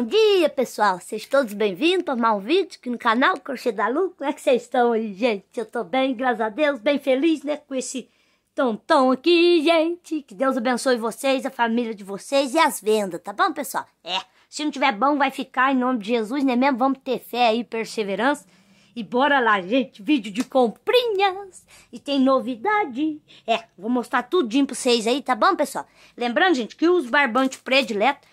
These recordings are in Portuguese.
Bom dia, pessoal. Vocês todos bem-vindos a mais um vídeo aqui no canal Crochê da Lu. Como é que vocês estão aí, gente? Eu tô bem, graças a Deus, bem feliz, né, com esse tontão aqui, gente. Que Deus abençoe vocês, a família de vocês e as vendas, tá bom, pessoal? É, se não tiver bom, vai ficar em nome de Jesus, né mesmo? Vamos ter fé aí, perseverança. E bora lá, gente, vídeo de comprinhas. E tem novidade. É, vou mostrar tudinho pra vocês aí, tá bom, pessoal? Lembrando, gente, que os barbantes prediletos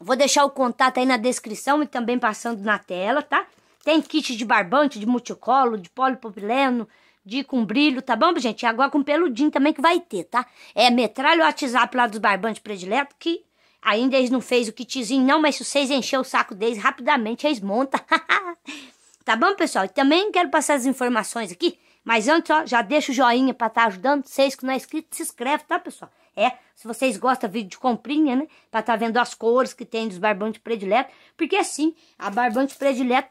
Vou deixar o contato aí na descrição e também passando na tela, tá? Tem kit de barbante, de multicolo, de polipropileno, de com brilho, tá bom, gente? E agora com peludinho também que vai ter, tá? É metralha o WhatsApp lá dos barbantes predileto que ainda eles não fez o kitzinho não, mas se vocês encher o saco deles rapidamente eles montam. tá bom, pessoal? E também quero passar as informações aqui, mas antes, ó, já deixa o joinha pra estar tá ajudando. Vocês que não é inscrito, se inscreve, tá, pessoal? É, se vocês gostam, vídeo de comprinha, né? Pra tá vendo as cores que tem dos barbantes prediletos. Porque assim, a barbante predileto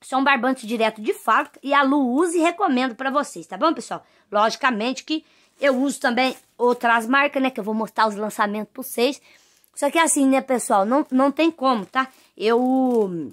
são barbantes direto de fábrica e a Lu usa e recomendo para vocês, tá bom, pessoal? Logicamente que eu uso também outras marcas, né? Que eu vou mostrar os lançamentos pra vocês. Só que assim, né, pessoal? Não, não tem como, tá? Eu...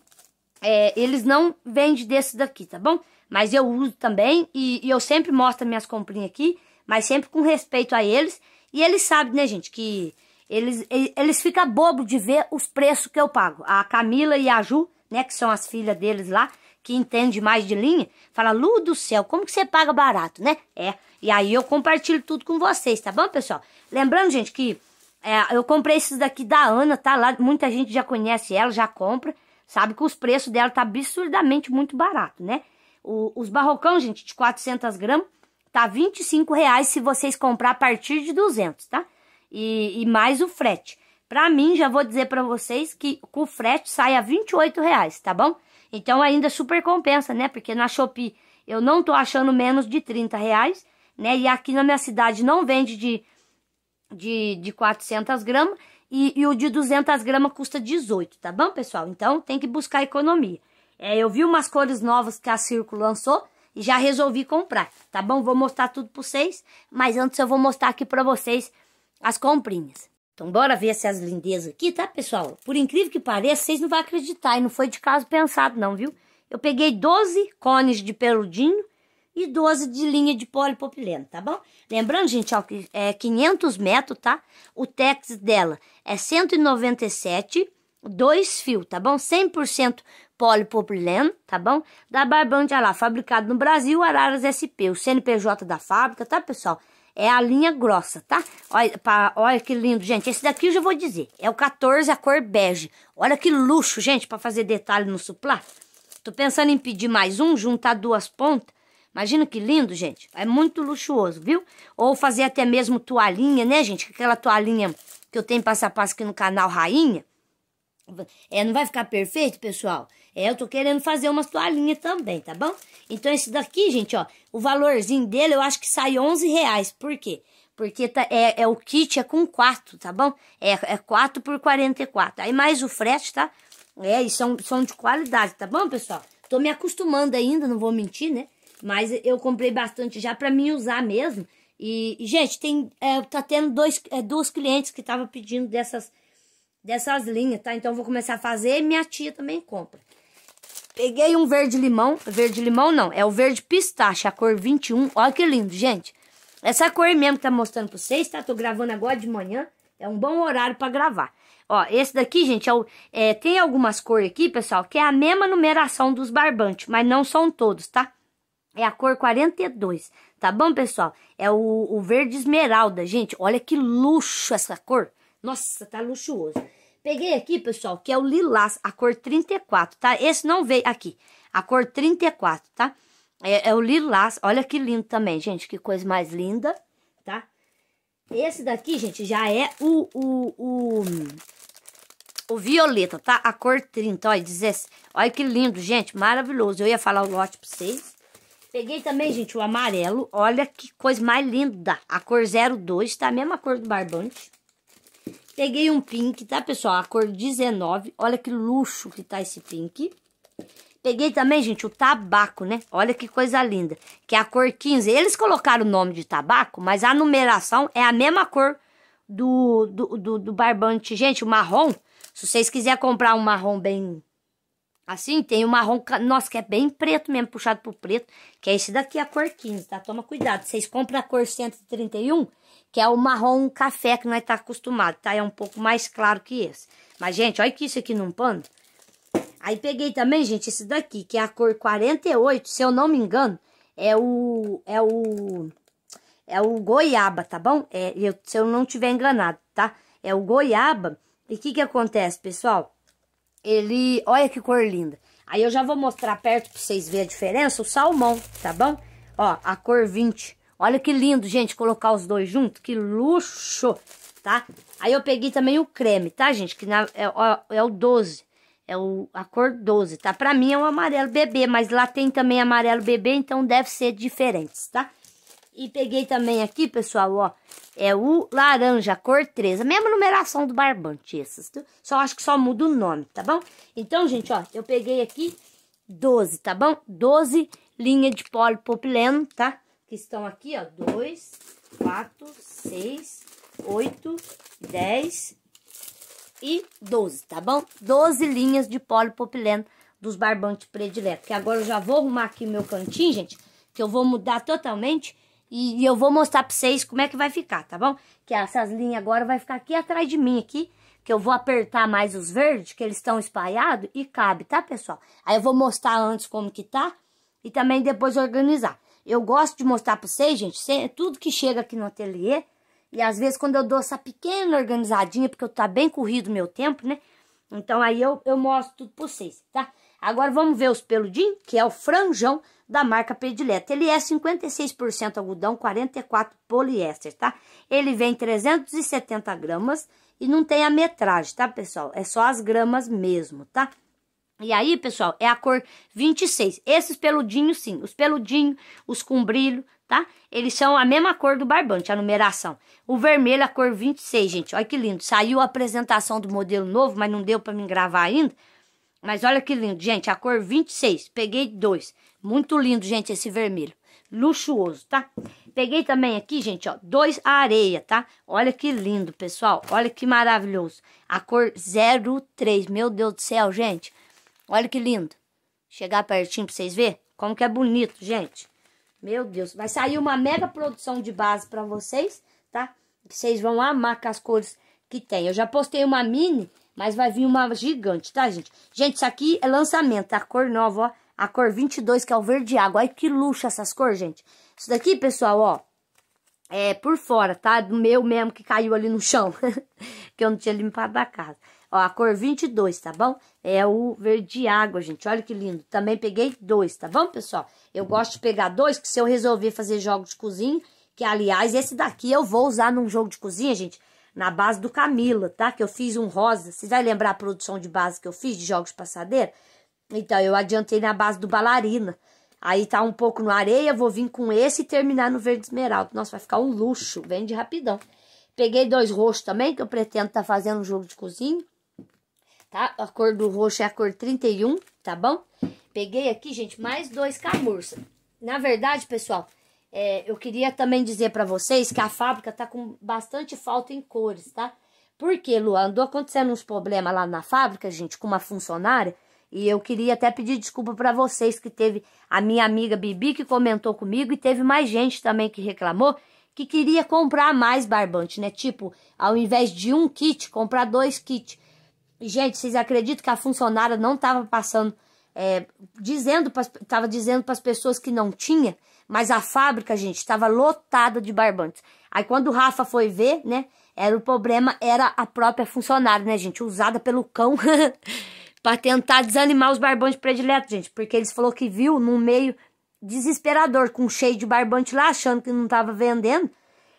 É, eles não vendem desse daqui, tá bom? Mas eu uso também e, e eu sempre mostro minhas comprinhas aqui, mas sempre com respeito a eles e eles sabem né, gente, que eles, eles ficam bobo de ver os preços que eu pago. A Camila e a Ju, né, que são as filhas deles lá, que entende mais de linha, fala: Lu do céu, como que você paga barato, né? É. E aí eu compartilho tudo com vocês, tá bom, pessoal? Lembrando, gente, que é, eu comprei esses daqui da Ana, tá lá. Muita gente já conhece ela, já compra. Sabe que os preços dela tá absurdamente muito barato, né? O, os barrocão, gente, de 400 gramas, tá 25 reais se vocês comprar a partir de 200, tá? E, e mais o frete. Pra mim, já vou dizer para vocês que com o frete sai a 28 reais, tá bom? Então ainda super compensa, né? Porque na Shopee eu não tô achando menos de 30 reais, né? E aqui na minha cidade não vende de, de, de 400 gramas e, e o de 200 gramas custa 18, tá bom, pessoal? Então tem que buscar economia. É, eu vi umas cores novas que a Círculo lançou, já resolvi comprar, tá bom? Vou mostrar tudo para vocês, mas antes eu vou mostrar aqui para vocês as comprinhas. Então bora ver essas lindezas aqui, tá, pessoal? Por incrível que pareça, vocês não vão acreditar e não foi de caso pensado não, viu? Eu peguei 12 cones de peludinho e 12 de linha de polipropileno, tá bom? Lembrando, gente, ó, que é 500 metros, tá? O tex dela é 197 dois fios, tá bom? 100% polipropileno, tá bom? Da Barbão de Alá, fabricado no Brasil, Araras SP, o CNPJ da fábrica, tá, pessoal? É a linha grossa, tá? Olha, pra, olha que lindo, gente. Esse daqui eu já vou dizer. É o 14, a cor bege. Olha que luxo, gente, para fazer detalhe no suplá. Tô pensando em pedir mais um, juntar duas pontas. Imagina que lindo, gente. É muito luxuoso, viu? Ou fazer até mesmo toalhinha, né, gente? Aquela toalhinha que eu tenho passo a passo aqui no canal Rainha. É, não vai ficar perfeito, pessoal? É, eu tô querendo fazer umas toalhinhas também, tá bom? Então, esse daqui, gente, ó, o valorzinho dele eu acho que sai 11 reais. Por quê? Porque tá, é, é o kit é com 4, tá bom? É, é 4 por 44. Aí mais o frete, tá? É, e são, são de qualidade, tá bom, pessoal? Tô me acostumando ainda, não vou mentir, né? Mas eu comprei bastante já pra mim usar mesmo. E, gente, tem, é, tá tendo dois, é, duas clientes que tava pedindo dessas dessas linhas, tá? Então, eu vou começar a fazer minha tia também compra. Peguei um verde-limão, verde-limão não, é o verde pistache, a cor 21, olha que lindo, gente. Essa cor mesmo que tá mostrando pra vocês, tá? Tô gravando agora de manhã, é um bom horário pra gravar. Ó, esse daqui, gente, é, o, é tem algumas cores aqui, pessoal, que é a mesma numeração dos barbantes, mas não são todos, tá? É a cor 42, tá bom, pessoal? É o, o verde esmeralda, gente, olha que luxo essa cor. Nossa, tá luxuoso. Peguei aqui, pessoal, que é o lilás, a cor 34, tá? Esse não veio aqui, a cor 34, tá? É, é o lilás, olha que lindo também, gente, que coisa mais linda, tá? Esse daqui, gente, já é o, o, o, o violeta, tá? A cor 30, olha, 16. Olha que lindo, gente, maravilhoso. Eu ia falar o lote pra vocês. Peguei também, gente, o amarelo. Olha que coisa mais linda. A cor 02, tá? A mesma cor do barbante. Peguei um pink, tá, pessoal? A cor 19. Olha que luxo que tá esse pink. Peguei também, gente, o tabaco, né? Olha que coisa linda. Que é a cor 15. Eles colocaram o nome de tabaco, mas a numeração é a mesma cor do, do, do, do barbante. Gente, o marrom, se vocês quiserem comprar um marrom bem Assim, tem o marrom, nossa, que é bem preto mesmo, puxado pro preto, que é esse daqui, a cor 15, tá? Toma cuidado, vocês compram a cor 131, que é o marrom café que nós tá acostumado, tá? É um pouco mais claro que esse. Mas, gente, olha que isso aqui num pano. Aí peguei também, gente, esse daqui, que é a cor 48, se eu não me engano, é o... é o... é o goiaba, tá bom? É, eu, se eu não tiver enganado, tá? É o goiaba. E o que que acontece, pessoal? Ele, olha que cor linda. Aí eu já vou mostrar perto pra vocês verem a diferença, o salmão, tá bom? Ó, a cor 20. Olha que lindo, gente, colocar os dois juntos, que luxo, tá? Aí eu peguei também o creme, tá, gente? Que na, é, ó, é o 12, é o, a cor 12, tá? Pra mim é o amarelo bebê, mas lá tem também amarelo bebê, então deve ser diferentes, tá? E peguei também aqui, pessoal, ó, é o laranja, cor 3, a mesma numeração do barbante, esses, só acho que só muda o nome, tá bom? Então, gente, ó, eu peguei aqui 12, tá bom? 12 linhas de polipropileno, tá? Que estão aqui, ó, 2, 4, 6, 8, 10 e 12, tá bom? 12 linhas de polipropileno dos barbantes prediletos. Que agora eu já vou arrumar aqui meu cantinho, gente, que eu vou mudar totalmente e, eu vou mostrar pra vocês como é que vai ficar, tá bom? Que essas linhas agora vai ficar aqui atrás de mim, aqui. Que eu vou apertar mais os verdes, que eles estão espalhados e cabe, tá, pessoal? Aí eu vou mostrar antes como que tá e também depois organizar. Eu gosto de mostrar pra vocês, gente, tudo que chega aqui no ateliê. E às vezes quando eu dou essa pequena organizadinha, porque eu tá bem corrido o meu tempo, né? Então aí eu, eu mostro tudo pra vocês, tá? Agora vamos ver os peludinhos, que é o franjão da marca predileta. Ele é 56% algodão, 44% poliéster, tá? Ele vem 370 gramas e não tem a metragem, tá, pessoal? É só as gramas mesmo, tá? E aí, pessoal, é a cor 26. Esses peludinhos, sim. Os peludinhos, os com brilho, tá? Eles são a mesma cor do barbante, a numeração. O vermelho é a cor 26, gente. Olha que lindo. Saiu a apresentação do modelo novo, mas não deu para mim gravar ainda. Mas olha que lindo, gente. A cor 26. Peguei dois. Muito lindo, gente, esse vermelho. Luxuoso, tá? Peguei também aqui, gente, ó, dois areia, tá? Olha que lindo, pessoal. Olha que maravilhoso. A cor 03. Meu Deus do céu, gente. Olha que lindo. Chegar pertinho pra vocês verem como que é bonito, gente. Meu Deus. Vai sair uma mega produção de base pra vocês, tá? Vocês vão amar com as cores que tem. Eu já postei uma mini mas vai vir uma gigante, tá, gente? Gente, isso aqui é lançamento, tá? Cor nova, ó. A cor 22, que é o verde água. Olha que luxo essas cores, gente. Isso daqui, pessoal, ó. É por fora, tá? Do meu mesmo que caiu ali no chão. que eu não tinha limpado da casa. Ó, a cor 22, tá bom? É o verde água, gente. Olha que lindo. Também peguei dois, tá bom, pessoal? Eu gosto de pegar dois, que se eu resolver fazer jogo de cozinha, que, aliás, esse daqui eu vou usar num jogo de cozinha, gente na base do Camila, tá? Que eu fiz um rosa. Vocês vai lembrar a produção de base que eu fiz de jogos passadeira? Então, eu adiantei na base do Balarina. Aí tá um pouco no areia, vou vir com esse e terminar no verde esmeralda. Nossa, vai ficar um luxo, vende rapidão. Peguei dois roxos também, que eu pretendo tá fazendo um jogo de cozinha. Tá? A cor do roxo é a cor 31, tá bom? Peguei aqui, gente, mais dois camurça. Na verdade, pessoal, é, eu queria também dizer para vocês que a fábrica tá com bastante falta em cores, tá? Porque, Lu, andou acontecendo uns problemas lá na fábrica, gente, com uma funcionária. E eu queria até pedir desculpa para vocês que teve a minha amiga Bibi que comentou comigo e teve mais gente também que reclamou que queria comprar mais barbante, né? Tipo, ao invés de um kit, comprar dois kits. Gente, vocês acreditam que a funcionária não estava passando, é, dizendo, estava dizendo para as pessoas que não tinha? Mas a fábrica, gente, estava lotada de barbantes. Aí quando o Rafa foi ver, né? Era o problema, era a própria funcionária, né, gente? Usada pelo cão para tentar desanimar os barbantes prediletos, gente. Porque eles falou que viu num meio desesperador, com cheio de barbante lá, achando que não tava vendendo.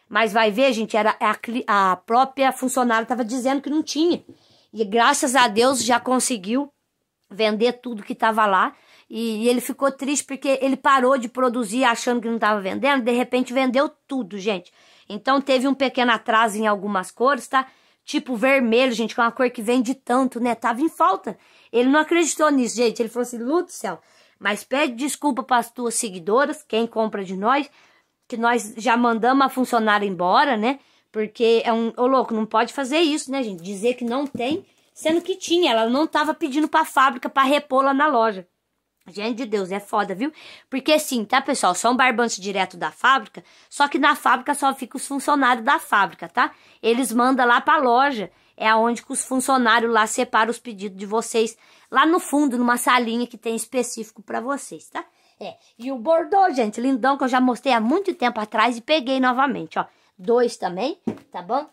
Mas vai ver, gente, era a, a própria funcionária estava dizendo que não tinha. E graças a Deus já conseguiu vender tudo que estava lá. E, e ele ficou triste porque ele parou de produzir achando que não estava vendendo, de repente vendeu tudo, gente. Então teve um pequeno atraso em algumas cores, tá? Tipo vermelho, gente, que é uma cor que vende tanto, né? Tava em falta. Ele não acreditou nisso, gente. Ele falou assim: Lu do céu, mas pede desculpa para as tuas seguidoras, quem compra de nós, que nós já mandamos a funcionária embora, né? Porque é um. Ô, louco, não pode fazer isso, né, gente? Dizer que não tem, sendo que tinha. Ela não estava pedindo para a fábrica para repô lá na loja. Gente de Deus, é foda, viu? Porque sim, tá, pessoal? São barbantes direto da fábrica, só que na fábrica só fica os funcionários da fábrica, tá? Eles mandam lá pra loja, é aonde que os funcionários lá separam os pedidos de vocês, lá no fundo, numa salinha que tem específico para vocês, tá? É, e o bordô, gente, lindão, que eu já mostrei há muito tempo atrás e peguei novamente, ó. Dois também, tá bom?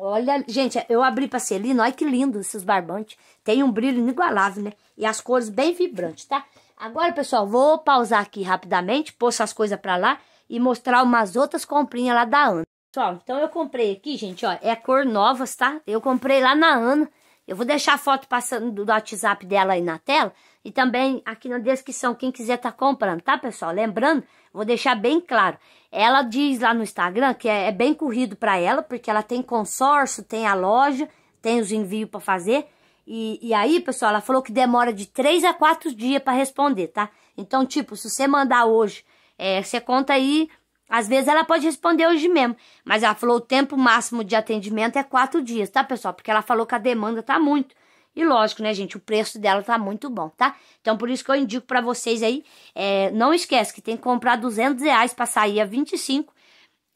Olha, gente, eu abri pra Celina, olha que lindo esses barbantes. Tem um brilho inigualável, né? E as cores bem vibrantes, tá? Agora, pessoal, vou pausar aqui rapidamente, pôr essas coisas pra lá e mostrar umas outras comprinhas lá da Ana. Pessoal, então eu comprei aqui, gente, ó, é cor novas, tá? Eu comprei lá na Ana eu vou deixar a foto passando do WhatsApp dela aí na tela e também aqui na descrição, quem quiser tá comprando, tá, pessoal? Lembrando, vou deixar bem claro. Ela diz lá no Instagram que é, é bem corrido para ela, porque ela tem consórcio, tem a loja, tem os envios para fazer. E, e, aí, pessoal, ela falou que demora de 3 a 4 dias para responder, tá? Então, tipo, se você mandar hoje, é, você conta aí às vezes ela pode responder hoje mesmo, mas ela falou o tempo máximo de atendimento é quatro dias, tá, pessoal? Porque ela falou que a demanda tá muito. E lógico, né, gente, o preço dela tá muito bom, tá? Então, por isso que eu indico para vocês aí, é, não esquece que tem que comprar 200 reais pra sair a 25.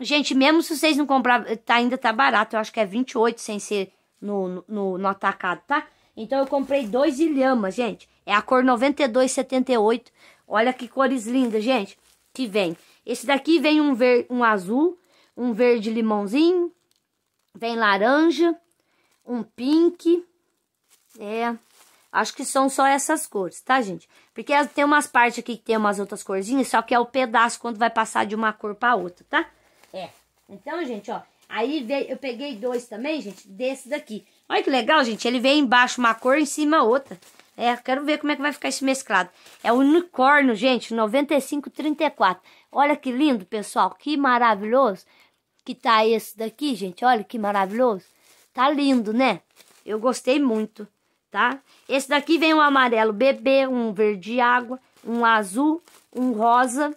Gente, mesmo se vocês não comprar, tá, ainda tá barato, eu acho que é 28 sem ser no, no, no atacado, tá? Então, eu comprei dois ilhamas, gente. É a cor 9278. Olha que cores lindas, gente, que vem. Esse daqui vem um, ver, um azul, um verde limãozinho, vem laranja, um pink, é... Acho que são só essas cores, tá, gente? Porque tem umas partes aqui que tem umas outras corzinhas, só que é o pedaço quando vai passar de uma cor pra outra, tá? É. Então, gente, ó. Aí veio, eu peguei dois também, gente, desse daqui. Olha que legal, gente. Ele veio embaixo uma cor, em cima outra. É, quero ver como é que vai ficar esse mesclado. É o unicórnio, gente, 9534. Olha que lindo, pessoal, que maravilhoso que tá esse daqui, gente. Olha que maravilhoso. Tá lindo, né? Eu gostei muito, tá? Esse daqui vem um amarelo bebê, um verde água, um azul, um rosa.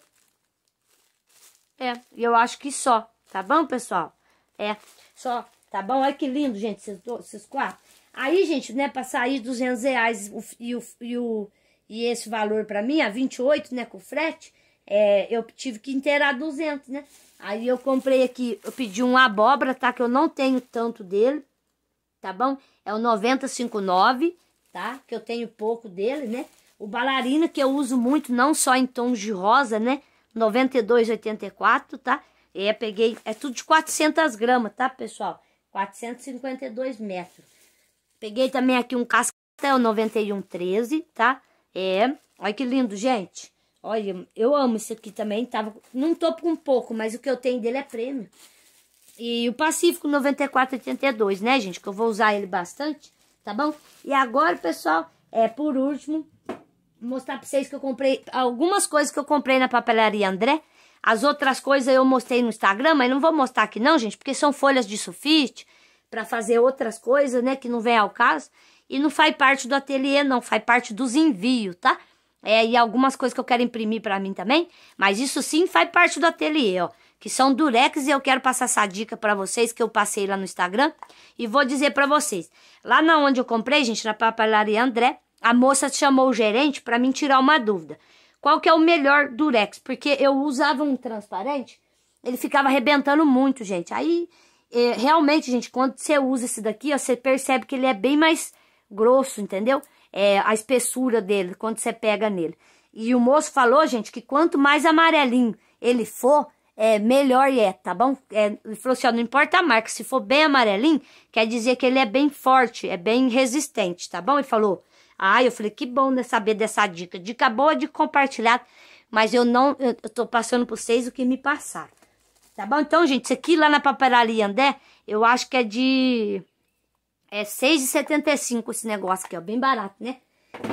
É, eu acho que só, tá bom, pessoal? É, só, tá bom? Olha que lindo, gente, esses, dois, esses quatro. Aí, gente, né, pra sair 200 reais e, o, e, o, e esse valor pra mim, a 28, né, com frete, é, eu tive que inteirar 200, né? Aí eu comprei aqui, eu pedi um abóbora, tá? Que eu não tenho tanto dele, tá bom? É o 9059, tá? Que eu tenho pouco dele, né? O balarina que eu uso muito, não só em tons de rosa, né? 92,84, tá? E é, eu peguei, é tudo de 400 gramas, tá, pessoal? 452 metros. Peguei também aqui um cascatel 9113, tá? É, olha que lindo, gente. Olha, eu amo isso aqui também. Tava, não tô com pouco, mas o que eu tenho dele é prêmio. E o Pacífico 9482, né, gente? Que eu vou usar ele bastante, tá bom? E agora, pessoal, é por último, mostrar pra vocês que eu comprei algumas coisas que eu comprei na papelaria André. As outras coisas eu mostrei no Instagram, mas não vou mostrar aqui não, gente, porque são folhas de sulfite, para fazer outras coisas, né, que não vem ao caso, e não faz parte do ateliê não, faz parte dos envios, tá? É, e algumas coisas que eu quero imprimir para mim também, mas isso sim faz parte do ateliê, ó, que são durex e eu quero passar essa dica para vocês que eu passei lá no Instagram e vou dizer para vocês. Lá na onde eu comprei, gente, na papelaria André, a moça chamou o gerente para me tirar uma dúvida. Qual que é o melhor durex? Porque eu usava um transparente ele ficava arrebentando muito, gente. Aí é, realmente, gente, quando você usa esse daqui, ó, você percebe que ele é bem mais grosso, entendeu? É, a espessura dele, quando você pega nele. E o moço falou, gente, que quanto mais amarelinho ele for, é, melhor é, tá bom? É, ele falou assim, ó, não importa a marca, se for bem amarelinho, quer dizer que ele é bem forte, é bem resistente, tá bom? Ele falou, ah, eu falei, que bom né, saber dessa dica, dica boa de compartilhar, mas eu não, eu, eu tô passando por vocês o que me passaram. Tá bom? Então, gente, isso aqui lá na papelaria André, eu acho que é de... É 6,75 esse negócio aqui, ó. Bem barato, né?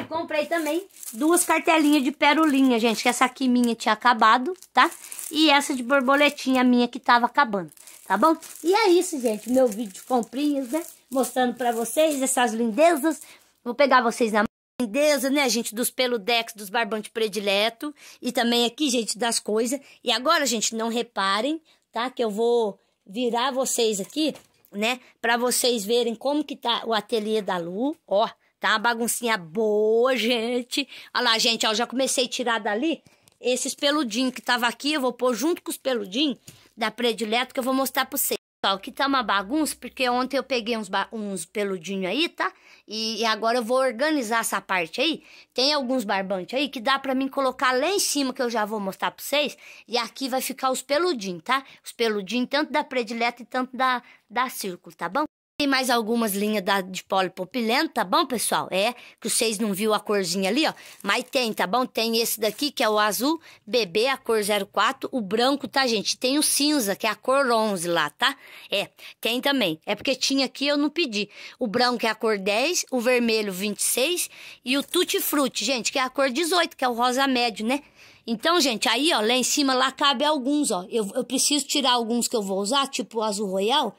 E comprei também duas cartelinhas de perolinha, gente. Que essa aqui minha tinha acabado, tá? E essa de borboletinha minha que tava acabando, tá bom? E é isso, gente. Meu vídeo de comprinhas, né? Mostrando pra vocês essas lindezas. Vou pegar vocês na lindeza, né, gente, dos peludex, dos barbante predileto e também aqui, gente, das coisas. E agora, gente, não reparem, tá? Que eu vou virar vocês aqui, né, para vocês verem como que tá o ateliê da Lu, ó. Tá uma baguncinha boa, gente. Olha lá, gente, ó, já comecei a tirar dali esses peludinhos que tava aqui, eu vou pôr junto com os peludinhos da Predileto que eu vou mostrar pra vocês. Pessoal, que tá uma bagunça, porque ontem eu peguei uns, uns peludinhos aí, tá? E, e, agora eu vou organizar essa parte aí. Tem alguns barbantes aí que dá para mim colocar lá em cima, que eu já vou mostrar pra vocês. E aqui vai ficar os peludinhos, tá? Os peludinhos, tanto da predileta e tanto da, da círculo, tá bom? Tem mais algumas linhas da, de polipropileno, tá bom, pessoal? É, que vocês não viu a corzinha ali, ó. Mas tem, tá bom? Tem esse daqui, que é o azul, bebê, a cor 04. O branco, tá, gente? Tem o cinza, que é a cor 11 lá, tá? É, tem também. É porque tinha aqui, eu não pedi. O branco é a cor 10, o vermelho 26 e o tutti-frutti, gente, que é a cor 18, que é o rosa médio, né? Então, gente, aí, ó, lá em cima, lá cabe alguns, ó. Eu, eu preciso tirar alguns que eu vou usar, tipo o azul royal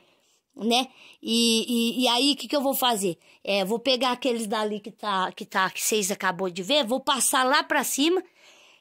né? E, e, e aí, o que, que eu vou fazer? É, vou pegar aqueles dali que tá, que tá, que vocês acabou de ver, vou passar lá pra cima,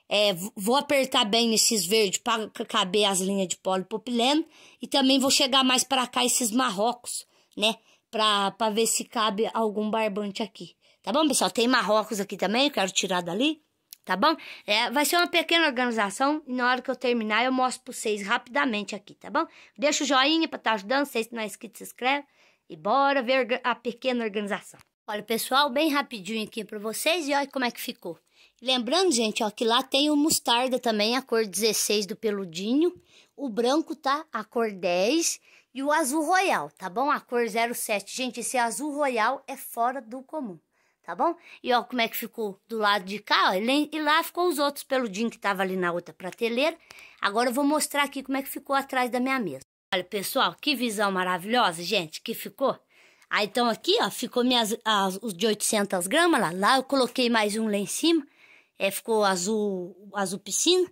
é, vou apertar bem esses verdes para caber as linhas de polipropileno e também vou chegar mais para cá esses marrocos, né? Pra, pra ver se cabe algum barbante aqui. Tá bom, pessoal? Tem marrocos aqui também, eu quero tirar dali tá bom? É, vai ser uma pequena organização e na hora que eu terminar eu mostro para vocês rapidamente aqui, tá bom? Deixa o joinha para estar tá ajudando, vocês que não é inscrito se inscreve e bora ver a pequena organização. Olha, pessoal, bem rapidinho aqui para vocês e olha como é que ficou. Lembrando, gente, ó, que lá tem o mostarda também, a cor 16 do peludinho. O branco tá a cor 10 e o azul royal, tá bom? A cor 07. Gente, esse azul royal é fora do comum tá bom? E ó como é que ficou do lado de cá, ó, e lá ficou os outros peludinhos que tava ali na outra prateleira. Agora eu vou mostrar aqui como é que ficou atrás da minha mesa. Olha, pessoal, que visão maravilhosa, gente, que ficou. Aí, ah, então, aqui, ó, ficou minhas, as, os de 800 gramas lá. Lá eu coloquei mais um lá em cima. É, ficou azul, azul piscina.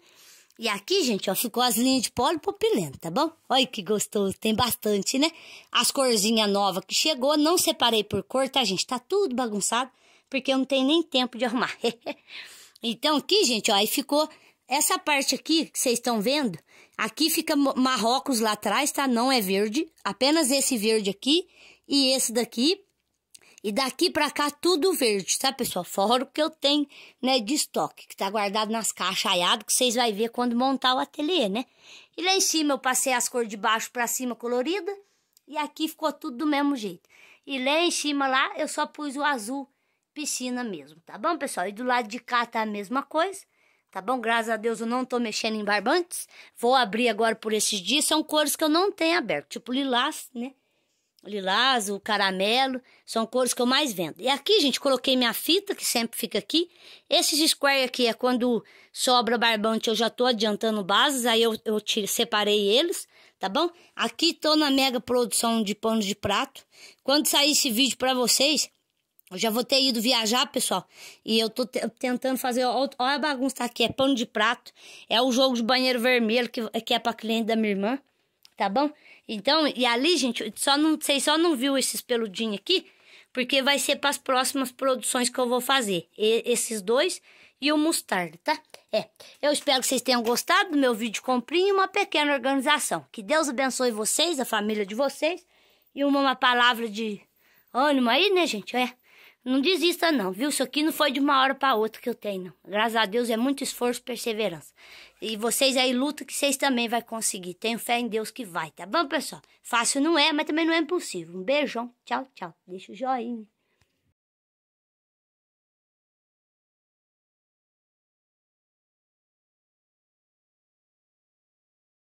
E aqui, gente, ó, ficou as linhas de polipropileno, tá bom? Olha que gostoso, tem bastante, né? As corzinhas novas que chegou, não separei por cor, tá, gente? Tá tudo bagunçado porque eu não tenho nem tempo de arrumar. então aqui, gente, ó, aí ficou essa parte aqui que vocês estão vendo, aqui fica Marrocos lá atrás, tá? Não é verde, apenas esse verde aqui e esse daqui. E daqui pra cá tudo verde, tá, pessoal? Fora o que eu tenho, né, de estoque, que tá guardado nas caixas aiado, que vocês vão ver quando montar o ateliê, né? E lá em cima eu passei as cores de baixo pra cima colorida, e aqui ficou tudo do mesmo jeito. E lá em cima lá eu só pus o azul piscina mesmo, tá bom, pessoal? E do lado de cá tá a mesma coisa, tá bom? Graças a Deus eu não tô mexendo em barbantes. Vou abrir agora por esses dias, são cores que eu não tenho aberto, tipo lilás, né? Lilás, o caramelo, são cores que eu mais vendo. E aqui, gente, coloquei minha fita, que sempre fica aqui. Esses square aqui é quando sobra barbante, eu já tô adiantando bases, aí eu, eu separei eles tá bom? Aqui tô na mega produção de panos de prato. Quando sair esse vídeo para vocês, eu já vou ter ido viajar, pessoal, e eu tô tentando fazer. Olha a bagunça tá aqui: é pano de prato, é o jogo de banheiro vermelho que, que é pra cliente da minha irmã, tá bom? Então, e ali, gente, só não, vocês só não viu esses peludinhos aqui, porque vai ser para as próximas produções que eu vou fazer. E, esses dois e o mostarda, tá? É, eu espero que vocês tenham gostado do meu vídeo comprinho e uma pequena organização. Que Deus abençoe vocês, a família de vocês e uma, uma palavra de ânimo aí, né, gente? É. Não desista não, viu? Isso aqui não foi de uma hora para outra que eu tenho, não. Graças a Deus é muito esforço, e perseverança. E vocês aí lutam que vocês também vai conseguir. Tenho fé em Deus que vai, tá bom, pessoal? Fácil não é, mas também não é impossível. Um beijão. Tchau, tchau. Deixa o joinha.